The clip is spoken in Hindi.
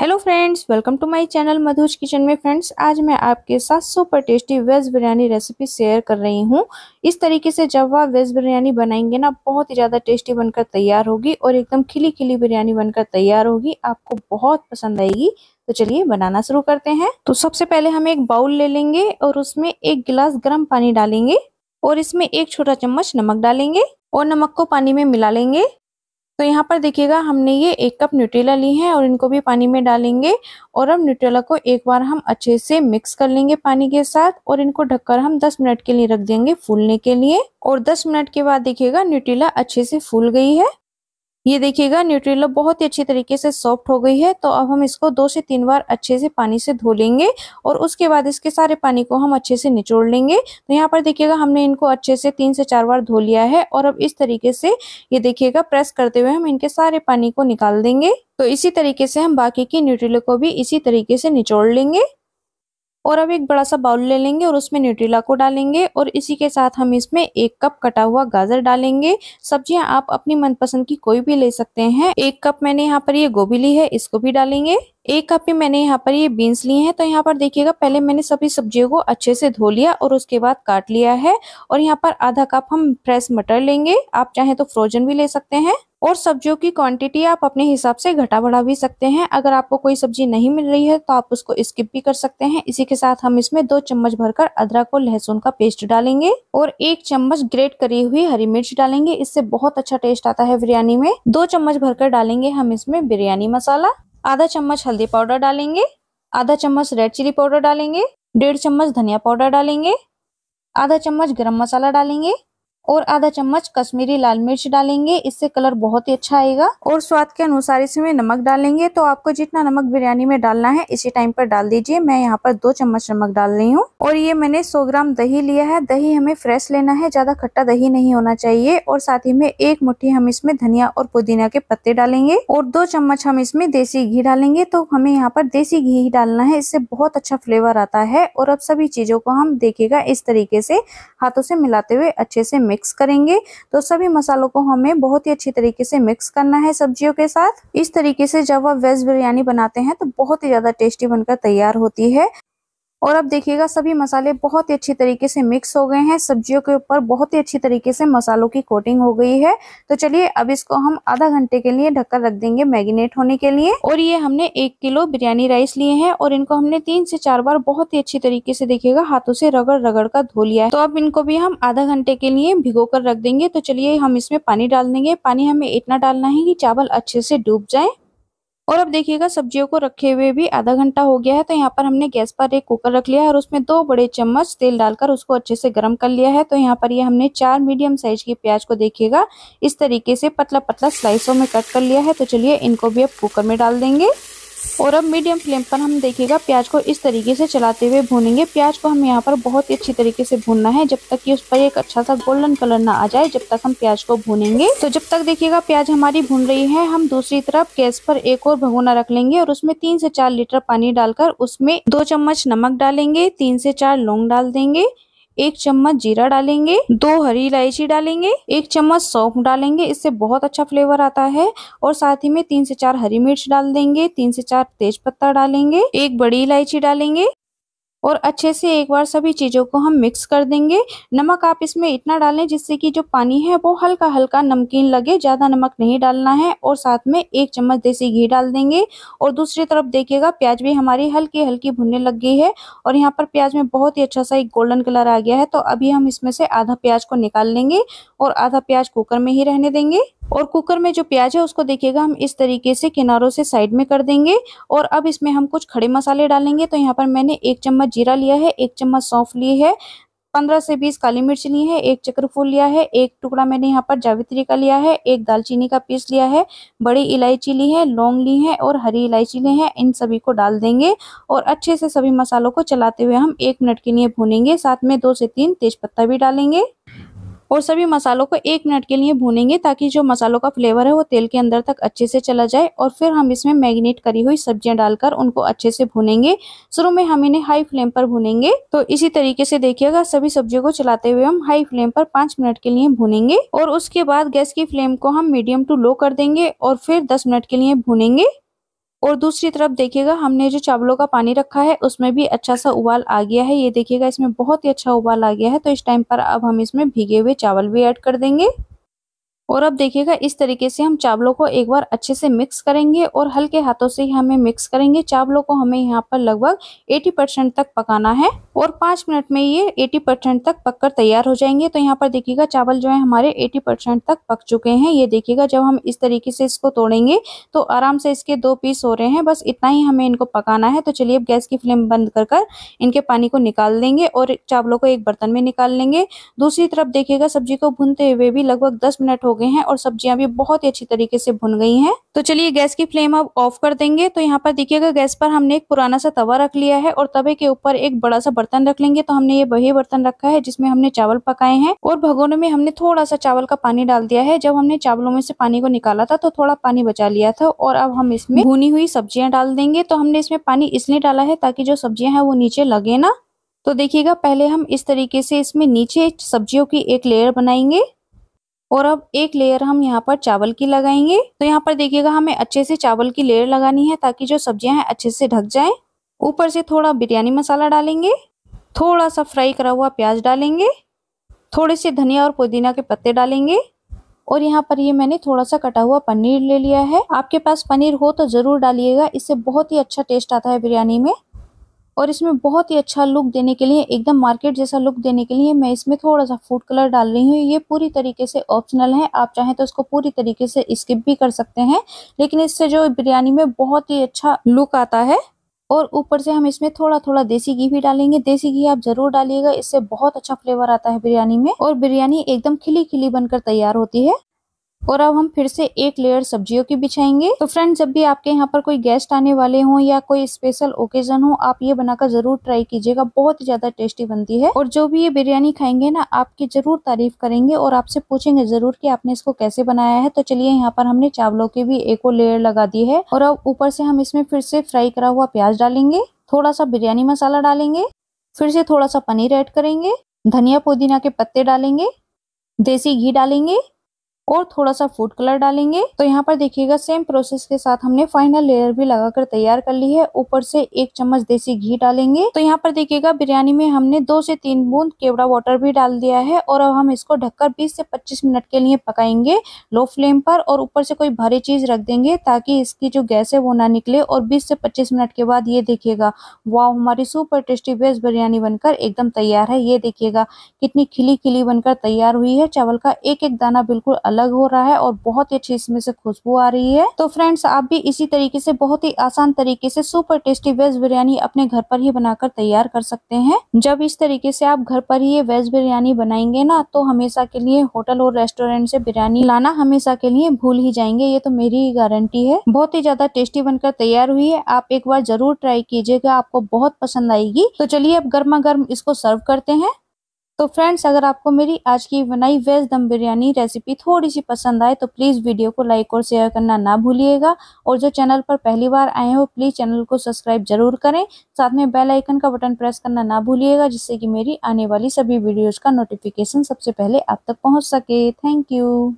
hello friends welcome to my channel Madhu's kitchen में फ्रेंड्स आज मैं आपके साथ super tasty veg biryani recipe share कर रही हूँ इस तरीके से जब आप वेज बिरयानी बनाएंगे ना बहुत ही ज़्यादा टेस्टी बनकर तैयार होगी और एकदम खिली खिली बिरयानी बनकर तैयार होगी आपको बहुत पसंद आएगी तो चलिए बनाना शुरू करते हैं तो सबसे पहले हम एक बाउल ले लेंगे और उसमें एक गिलास गर्म पानी डालेंगे और इसमें एक छोटा चम्मच नमक डालेंगे और नमक को पानी में मिला लेंगे तो यहाँ पर देखिएगा हमने ये एक कप न्यूट्रेला ली है और इनको भी पानी में डालेंगे और अब न्यूट्रेला को एक बार हम अच्छे से मिक्स कर लेंगे पानी के साथ और इनको ढककर हम 10 मिनट के लिए रख देंगे फूलने के लिए और 10 मिनट के बाद देखिएगा न्यूट्रेला अच्छे से फूल गई है ये देखिएगा न्यूट्रीलो बहुत ही अच्छी तरीके से सॉफ्ट हो गई है तो अब हम इसको दो से तीन बार अच्छे से पानी से धो लेंगे और उसके बाद इसके सारे पानी को हम अच्छे से निचोड़ लेंगे तो यहाँ पर देखिएगा हमने इनको अच्छे से तीन से चार बार धो लिया है और अब इस तरीके से ये देखिएगा प्रेस करते हुए हम इनके सारे पानी को निकाल देंगे तो इसी तरीके से हम बाकी की न्यूट्रीला को भी इसी तरीके से निचोड़ लेंगे और अब एक बड़ा सा बाउल ले लेंगे और उसमें न्यूट्रिला को डालेंगे और इसी के साथ हम इसमें एक कप कटा हुआ गाजर डालेंगे सब्जियां आप अपनी मनपसंद की कोई भी ले सकते हैं एक कप मैंने यहाँ पर ये गोभी ली है इसको भी डालेंगे एक कप में मैंने यहाँ पर ये बीन्स लिए हैं तो यहाँ पर देखिएगा पहले मैंने सभी सब्जियों को अच्छे से धो लिया और उसके बाद काट लिया है और यहाँ पर आधा कप हम फ्रेश मटर लेंगे आप चाहें तो फ्रोजन भी ले सकते हैं और सब्जियों की क्वांटिटी आप अपने हिसाब से घटा बढ़ा भी सकते हैं अगर आपको कोई सब्जी नहीं मिल रही है तो आप उसको स्किप भी कर सकते हैं इसी के साथ हम इसमें दो चम्मच भरकर अदरक और लहसुन का पेस्ट डालेंगे और एक चम्मच ग्रेट करी हुई हरी मिर्च डालेंगे इससे बहुत अच्छा टेस्ट आता है बिरयानी में दो चम्मच भरकर डालेंगे हम इसमें बिरयानी मसाला आधा चम्मच हल्दी पाउडर डालेंगे आधा चम्मच रेड चिली पाउडर डालेंगे डेढ़ चम्मच धनिया पाउडर डालेंगे आधा चम्मच गरम मसाला डालेंगे और आधा चम्मच कश्मीरी लाल मिर्च डालेंगे इससे कलर बहुत ही अच्छा आएगा और स्वाद के अनुसार इसमें नमक डालेंगे तो आपको जितना नमक बिरयानी में डालना है इसी टाइम पर डाल दीजिए मैं यहाँ पर दो चम्मच नमक डाल रही हूँ और ये मैंने सौ ग्राम दही लिया है दही हमें फ्रेश लेना है ज्यादा खट्टा दही नहीं होना चाहिए और साथ ही में एक मुठ्ठी हम इसमें धनिया और पुदीना के पत्ते डालेंगे और दो चम्मच हम इसमें देसी घी डालेंगे तो हमें यहाँ पर देसी घी ही डालना है इससे बहुत अच्छा फ्लेवर आता है और अब सभी चीजों को हम देखेगा इस तरीके से हाथों से मिलाते हुए अच्छे से मिक्स मिक्स करेंगे तो सभी मसालों को हमें बहुत ही अच्छी तरीके से मिक्स करना है सब्जियों के साथ इस तरीके से जब आप वेज बिरयानी बनाते हैं तो बहुत ही ज़्यादा टेस्टी बनकर तैयार होती है और अब देखिएगा सभी मसाले बहुत ही अच्छी तरीके से मिक्स हो गए हैं सब्जियों के ऊपर बहुत ही अच्छी तरीके से मसालों की कोटिंग हो गई है तो चलिए अब इसको हम आधा घंटे के लिए ढककर रख देंगे मैगिनेट होने के लिए और ये हमने एक किलो बिरयानी राइस लिए हैं और इनको हमने तीन से चार बार बहुत ही अच्छी तरीके से देखिएगा हाथों से रगड़ रगड़ कर धो लिया है तो अब इनको भी हम आधा घंटे के लिए भिगो कर रख देंगे तो चलिए हम इसमें पानी डाल देंगे पानी हमें इतना डालना है कि चावल अच्छे से डूब जाए और अब देखिएगा सब्जियों को रखे हुए भी आधा घंटा हो गया है तो यहाँ पर हमने गैस पर एक कुकर रख लिया है और उसमें दो बड़े चम्मच तेल डालकर उसको अच्छे से गर्म कर लिया है तो यहाँ पर ये यह हमने चार मीडियम साइज की प्याज को देखिएगा इस तरीके से पतला पतला स्लाइसों में कट कर लिया है तो चलिए इनको भी अब कुकर में डाल देंगे और अब मीडियम फ्लेम पर हम देखिएगा प्याज को इस तरीके से चलाते हुए भूनेंगे प्याज को हम यहाँ पर बहुत ही अच्छी तरीके से भूनना है जब तक कि उस पर एक अच्छा सा गोल्डन कलर ना आ जाए जब तक हम प्याज को भूनेंगे तो जब तक देखिएगा प्याज हमारी भून रही है हम दूसरी तरफ गैस पर एक और भगोना रख लेंगे और उसमें तीन से चार लीटर पानी डालकर उसमें दो चम्मच नमक डालेंगे तीन से चार लौंग डाल देंगे एक चम्मच जीरा डालेंगे दो हरी इलायची डालेंगे एक चम्मच सौंफ डालेंगे इससे बहुत अच्छा फ्लेवर आता है और साथ ही में तीन से चार हरी मिर्च डाल देंगे तीन से चार तेज पत्ता डालेंगे एक बड़ी इलायची डालेंगे और अच्छे से एक बार सभी चीज़ों को हम मिक्स कर देंगे नमक आप इसमें इतना डालें जिससे कि जो पानी है वो हल्का हल्का नमकीन लगे ज़्यादा नमक नहीं डालना है और साथ में एक चम्मच देसी घी डाल देंगे और दूसरी तरफ देखिएगा प्याज भी हमारी हल्की हल्की भुनने लग गई है और यहाँ पर प्याज में बहुत ही अच्छा सा एक गोल्डन कलर आ गया है तो अभी हम इसमें से आधा प्याज को निकाल लेंगे और आधा प्याज कुकर में ही रहने देंगे और कुकर में जो प्याज है उसको देखिएगा हम इस तरीके से किनारों से साइड में कर देंगे और अब इसमें हम कुछ खड़े मसाले डालेंगे तो यहाँ पर मैंने एक चम्मच जीरा लिया है एक चम्मच सौंफ ली है पंद्रह से बीस काली मिर्च ली है एक चक्रफूल लिया है एक टुकड़ा मैंने यहाँ पर जावित्री का लिया है एक दालचीनी का पीस लिया है बड़ी इलायची ली है लौंग ली है और हरी इलायची ली है इन सभी को डाल देंगे और अच्छे से सभी मसालों को चलाते हुए हम एक मिनट के लिए भूनेंगे साथ में दो से तीन तेज पत्ता भी डालेंगे और सभी मसालों को एक मिनट के लिए भूनेंगे ताकि जो मसालों का फ्लेवर है वो तेल के अंदर तक अच्छे से चला जाए और फिर हम इसमें मैरिनेट करी हुई सब्जियां डालकर उनको अच्छे से भूनेंगे शुरू में हम इन्हें हाई फ्लेम पर भूनेंगे तो इसी तरीके से देखिएगा सभी सब्जियों को चलाते हुए हम हाई फ्लेम पर पांच मिनट के लिए भूनेंगे और उसके बाद गैस की फ्लेम को हम मीडियम टू लो कर देंगे और फिर दस मिनट के लिए भूनेंगे और दूसरी तरफ देखिएगा हमने जो चावलों का पानी रखा है उसमें भी अच्छा सा उबाल आ गया है ये देखिएगा इसमें बहुत ही अच्छा उबाल आ गया है तो इस टाइम पर अब हम इसमें भीगे हुए चावल भी ऐड कर देंगे और अब देखिएगा इस तरीके से हम चावलों को एक बार अच्छे से मिक्स करेंगे और हल्के हाथों से ही हमें मिक्स करेंगे चावलों को हमें यहाँ पर लगभग 80 परसेंट तक पकाना है और पाँच मिनट में ये 80 परसेंट तक पककर तैयार हो जाएंगे तो यहाँ पर देखिएगा चावल जो है हमारे 80 परसेंट तक पक चुके हैं ये देखिएगा जब हम इस तरीके से इसको तोड़ेंगे तो आराम से इसके दो पीस हो रहे हैं बस इतना ही हमें इनको पकाना है तो चलिए अब गैस की फ्लेम बंद कर कर इनके पानी को निकाल देंगे और चावलों को एक बर्तन में निकाल लेंगे दूसरी तरफ देखिएगा सब्जी को भूनते हुए भी लगभग दस मिनट हो गए हैं और सब्जियां भी बहुत ही अच्छी तरीके से भुन गई हैं तो चलिए गैस की फ्लेम अब ऑफ कर देंगे तो यहाँ पर देखिएगा गैस पर हमने एक पुराना सा तवा रख लिया है और तवे के ऊपर एक बड़ा सा बर्तन रख लेंगे तो हमने ये वही बर्तन रखा है जिसमें हमने चावल पकाए हैं और भगोने में हमने थोड़ा सा चावल का पानी डाल दिया है जब हमने चावलों में से पानी को निकाला था तो थोड़ा पानी बचा लिया था और अब हम इसमें भुनी हुई सब्जियां डाल देंगे तो हमने इसमें पानी इसलिए डाला है ताकि जो सब्जियां हैं वो नीचे लगे ना तो देखिएगा पहले हम इस तरीके से इसमें नीचे सब्जियों की एक लेयर बनाएंगे और अब एक लेयर हम यहाँ पर चावल की लगाएंगे तो यहाँ पर देखिएगा हमें अच्छे से चावल की लेयर लगानी है ताकि जो सब्जियां हैं अच्छे से ढक जाएं ऊपर से थोड़ा बिरयानी मसाला डालेंगे थोड़ा सा फ्राई करा हुआ प्याज डालेंगे थोड़े से धनिया और पुदीना के पत्ते डालेंगे और यहाँ पर ये मैंने थोड़ा सा कटा हुआ पनीर ले लिया है आपके पास पनीर हो तो ज़रूर डालिएगा इससे बहुत ही अच्छा टेस्ट आता है बिरयानी में और इसमें बहुत ही अच्छा लुक देने के लिए एकदम मार्केट जैसा लुक देने के लिए मैं इसमें थोड़ा सा फूड कलर डाल रही हूँ ये पूरी तरीके से ऑप्शनल है आप चाहें तो इसको पूरी तरीके से स्किप भी कर सकते हैं लेकिन इससे जो बिरयानी में बहुत ही अच्छा लुक आता है और ऊपर से हम इसमें थोड़ा थोड़ा देसी घी भी डालेंगे देसी घी आप जरूर डालिएगा इससे बहुत अच्छा फ्लेवर आता है बिरयानी में और बिरयानी एकदम खिली खिली बनकर तैयार होती है और अब हम फिर से एक लेयर सब्जियों की बिछाएंगे तो फ्रेंड्स जब भी आपके यहाँ पर कोई गेस्ट आने वाले हों या कोई स्पेशल ओकेजन हो आप ये बनाकर जरूर ट्राई कीजिएगा बहुत ज्यादा टेस्टी बनती है और जो भी ये बिरयानी खाएंगे ना आपकी जरूर तारीफ करेंगे और आपसे पूछेंगे जरूर कि आपने इसको कैसे बनाया है तो चलिए यहाँ पर हमने चावलों की भी एक और लेयर लगा दी है और अब ऊपर से हम इसमें फिर से फ्राई करा हुआ प्याज डालेंगे थोड़ा सा बिरयानी मसाला डालेंगे फिर से थोड़ा सा पनीर एड करेंगे धनिया पुदीना के पत्ते डालेंगे देसी घी डालेंगे और थोड़ा सा फूड कलर डालेंगे तो यहाँ पर देखिएगा सेम प्रोसेस के साथ हमने फाइनल लेयर भी लगाकर तैयार कर ली है ऊपर से एक चम्मच देसी घी डालेंगे तो यहाँ पर देखिएगा बिरयानी में हमने दो से तीन बूंद केवड़ा वाटर भी डाल दिया है और अब हम इसको ढककर बीस से पच्चीस मिनट के लिए पकाएंगे लो फ्लेम पर और ऊपर से कोई भारी चीज रख देंगे ताकि इसकी जो गैस है वो ना निकले और बीस से पच्चीस मिनट के बाद ये देखिएगा वाह हमारी सुपर टेस्टी वेज बिरयानी बनकर एकदम तैयार है ये देखिएगा कितनी खिली खिली बनकर तैयार हुई है चावल का एक एक दाना बिल्कुल अलग अलग हो रहा है और बहुत ही अच्छी इसमें से खुशबू आ रही है तो फ्रेंड्स आप भी इसी तरीके से बहुत ही आसान तरीके से सुपर टेस्टी वेज बिरयानी अपने घर पर ही बनाकर तैयार कर सकते हैं जब इस तरीके से आप घर पर ही ये वेज बिरयानी बनाएंगे ना तो हमेशा के लिए होटल और रेस्टोरेंट से बिरयानी लाना हमेशा के लिए भूल ही जाएंगे ये तो मेरी गारंटी है बहुत ही ज्यादा टेस्टी बनकर तैयार हुई है आप एक बार जरूर ट्राई कीजिएगा आपको बहुत पसंद आएगी तो चलिए अब गर्मा गर्म इसको सर्व करते हैं तो फ्रेंड्स अगर आपको मेरी आज की बनाई वेज दम बिरयानी रेसिपी थोड़ी सी पसंद आए तो प्लीज़ वीडियो को लाइक और शेयर करना ना भूलिएगा और जो चैनल पर पहली बार आए हो प्लीज़ चैनल को सब्सक्राइब जरूर करें साथ में बेल आइकन का बटन प्रेस करना ना भूलिएगा जिससे कि मेरी आने वाली सभी वीडियोज़ का नोटिफिकेशन सबसे पहले आप तक पहुँच सके थैंक यू